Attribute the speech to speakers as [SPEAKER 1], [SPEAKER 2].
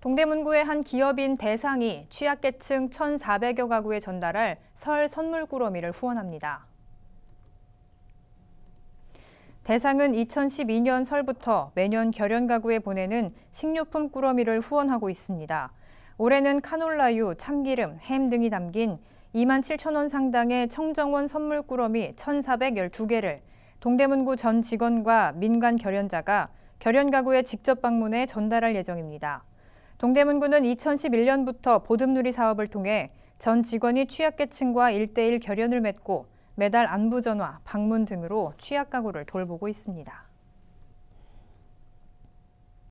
[SPEAKER 1] 동대문구의 한 기업인 대상이 취약계층 1,400여 가구에 전달할 설 선물 꾸러미를 후원합니다. 대상은 2012년 설부터 매년 결연 가구에 보내는 식료품 꾸러미를 후원하고 있습니다. 올해는 카놀라유, 참기름, 햄 등이 담긴 2만 7천 원 상당의 청정원 선물 꾸러미 1,412개를 동대문구 전 직원과 민간 결연자가 결연 가구에 직접 방문해 전달할 예정입니다. 동대문구는 2011년부터 보듬누리 사업을 통해 전 직원이 취약계층과 일대일 결연을 맺고 매달 안부 전화, 방문 등으로 취약 가구를 돌보고 있습니다.